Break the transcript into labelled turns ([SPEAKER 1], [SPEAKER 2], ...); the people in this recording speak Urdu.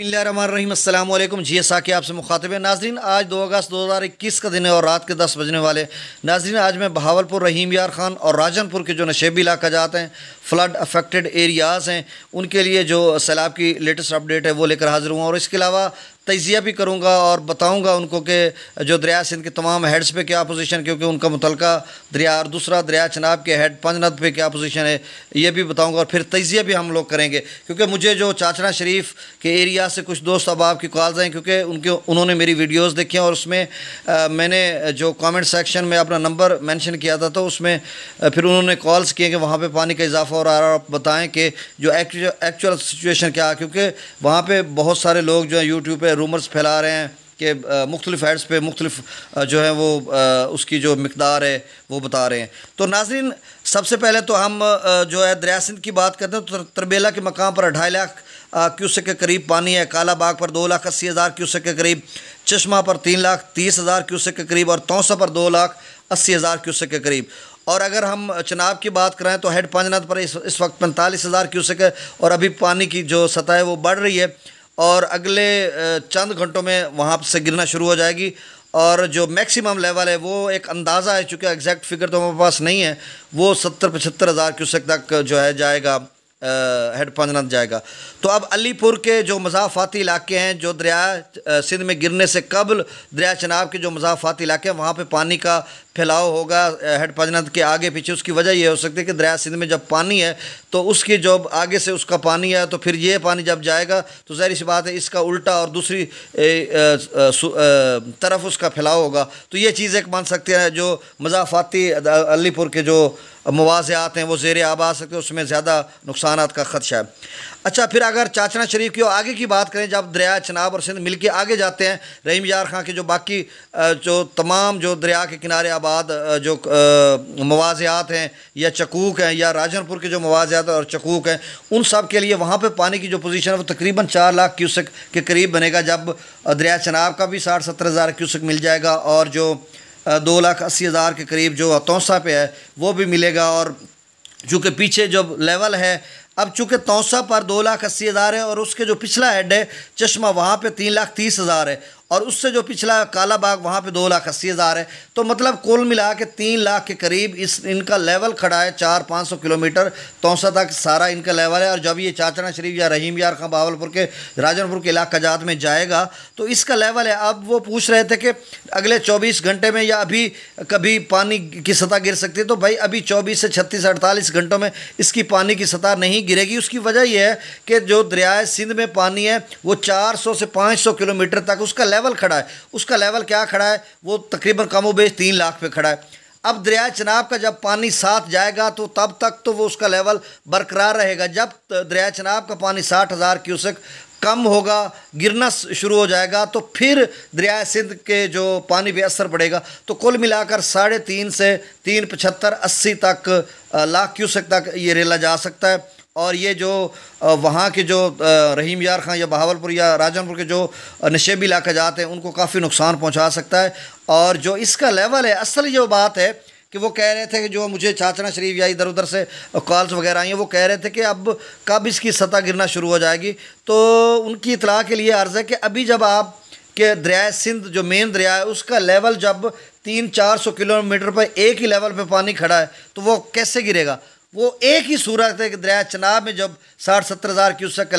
[SPEAKER 1] بسم اللہ الرحمن الرحیم السلام علیکم جی ایسا کہ آپ سے مخاطب ہیں ناظرین آج دو اگست دو ہزار اکیس کا دن ہے اور رات کے دس بجنے والے ناظرین آج میں بہاول پور رحیم یار خان اور راجن پور کے جو نشیبی علاقہ جاتے ہیں فلڈ افیکٹڈ ایریاز ہیں ان کے لیے جو سیلاب کی لیٹسٹ اپڈیٹ ہے وہ لے کر حاضر ہوں اور اس کے علاوہ تجزیہ بھی کروں گا اور بتاؤں گا ان کو کہ جو دریا سندھ کے تمام ہیڈز پہ کیا پوزیشن کیونکہ ان کا متعلقہ دریا اور دوسرا دریا چناب کے ہیڈ پانچ ند پہ کیا پوزیشن ہے یہ بھی بتاؤں گا اور پھر تجزیہ بھی ہم لوگ کریں گے کیونکہ مجھے جو چاچنا شریف کے ایریا سے کچھ دوست احباب کی کالز ہیں کیونکہ ان کے انہوں نے میری ویڈیوز دیکھی ہیں اور اس میں میں نے جو کامنٹ سیکشن میں اپنا نمبر مینشن کیا تھا تو اس میں پھر انہوں نے کالز کیے کہ وہاں پہ پانی کا اضافہ اور آپ بتائیں کہ جو ایکچول سچویشن کیا کیونکہ وہاں پہ بہت سارے لوگ جو ہیں یوٹیوب پہ رومرز پھیلا رہے ہیں کہ مختلف ایڈز پہ مختلف جو ہیں وہ اس کی جو مقدار ہے وہ بتا رہے ہیں تو ناظرین سب سے پہلے تو ہم جو ہے دریا سندھ کی بات کرتے ہیں تو تربیلا کے مقام پر اڑھائی لاکھ کیوسک کے قریب پانی ہے کالا باغ پر دو لاکھ اسی ہزار کیوسک کے قریب چشمہ پر تین لاکھ تیس ہزار کیوسک کے قریب اور تونسہ پر دو لاکھ اسی ہزار کیوسک کے قریب اور اگر ہم چناب کی بات کریں تو ہیڈ پانچ پر اس اس وقت پینتالیس ہزار کیوسک ہے اور ابھی پانی کی جو سطح ہے وہ بڑھ رہی ہے اور اگلے چند گھنٹوں میں وہاں سے گرنا شروع ہو جائے گی اور جو میکسیمم لیول ہے وہ ایک اندازہ ہے چونکہ اگزیکٹ فگر تو ہمارے پاس نہیں ہے وہ ستر پچہتر ہزار کیوسک تک جو ہے جائے گا ہیڈ پانچ جائے گا تو اب علی پور کے جو مضافاتی علاقے ہیں جو دریا سندھ میں گرنے سے قبل دریا چناب کے جو مضافاتی علاقے ہیں وہاں پہ پانی کا پھیلاؤ ہوگا ہیڈ پاجنات کے آگے پیچھے اس کی وجہ یہ ہو سکتی ہے کہ دریا سندھ میں جب پانی ہے تو اس کی جب آگے سے اس کا پانی ہے تو پھر یہ پانی جب جائے گا تو ظاہر سی بات ہے اس کا الٹا اور دوسری طرف اس کا پھیلاؤ ہوگا تو یہ چیز ایک مان سکتے ہیں جو مضافاتی علی پور کے جو مواضعات ہیں وہ زیر آب آ سکتے ہیں اس میں زیادہ نقصانات کا خدشہ ہے اچھا پھر اگر چاچنا شریف کی اور آگے کی بات کریں جب دریا چناب اور سندھ مل کے آگے جاتے ہیں رحیم یار خاں کے جو باقی جو تمام جو دریا کے کنارے آباد جو موازیات ہیں یا چکوک ہیں یا راجن پور کے جو موازیات اور چکوک ہیں ان سب کے لیے وہاں پہ پانی کی جو پوزیشن ہے وہ تقریباً چار لاکھ کیوسک کے قریب بنے گا جب دریا چناب کا بھی ساٹھ ستر ہزار کیوسک مل جائے گا اور جو دو لاکھ اسی ہزار کے قریب جو توسا پہ ہے وہ بھی ملے گا اور چونکہ پیچھے جو لیول ہے اب چونکہ توسا پر دو لاکھ اسی ہزار ہے اور اس کے جو پچھلا ہیڈ ہے چشمہ وہاں پہ تین لاکھ تیس ہزار ہے اور اس سے جو پچھلا کالا باغ وہاں پہ دو لاکھ اسی ہزار ہے تو مطلب کل ملا کے تین لاکھ کے قریب اس ان کا لیول کھڑا ہے چار پانچ سو کلو میٹر توسا تک سارا ان کا لیول ہے اور جب یہ چاچنا شریف یا رحیم یار خاں باول پور کے راجن پور کے علاقہ جات میں جائے گا تو اس کا لیول ہے اب وہ پوچھ رہے تھے کہ اگلے چوبیس گھنٹے میں یا ابھی کبھی پانی کی سطح گر سکتی ہے تو بھائی ابھی چوبیس سے چھتیس اڑتالیس گھنٹوں میں اس کی پانی کی سطح نہیں گرے گی اس کی وجہ یہ ہے کہ جو دریائے سندھ میں پانی ہے وہ چار سو سے پانچ سو کلو میٹر تک اس کا لی لیول کھڑا ہے اس کا لیول کیا کھڑا ہے وہ تقریباً کم و بیش تین لاکھ پہ کھڑا ہے اب دریائے چناب کا جب پانی ساتھ جائے گا تو تب تک تو وہ اس کا لیول برقرار رہے گا جب دریائے چناب کا پانی ساٹھ ہزار کیوسک کم ہوگا گرنا شروع ہو جائے گا تو پھر دریائے سندھ کے جو پانی پہ اثر پڑے گا تو کل ملا کر ساڑھے تین سے تین پچہتر اسی تک لاکھ کیوسک تک یہ ریلا جا سکتا ہے اور یہ جو وہاں کے جو رحیم یار خان یا بہاول پور یا راجہ پور کے جو نشیبی علاقہ جاتے ہیں ان کو کافی نقصان پہنچا سکتا ہے اور جو اس کا لیول ہے اصل جو بات ہے کہ وہ کہہ رہے تھے کہ جو مجھے چاچنا شریف یا ادھر ادھر سے کالز وغیرہ آئی ہیں وہ کہہ رہے تھے کہ اب کب اس کی سطح گرنا شروع ہو جائے گی تو ان کی اطلاع کے لیے عرض ہے کہ ابھی جب آپ کے دریائے سندھ جو مین دریائے اس کا لیول جب تین چار سو کلو میٹر پر ایک ہی لیول پہ پانی کھڑا ہے تو وہ کیسے گرے گا وہ ایک ہی صورت ہے کہ دریا چناب میں جب ساٹھ ستر ہزار کیوسک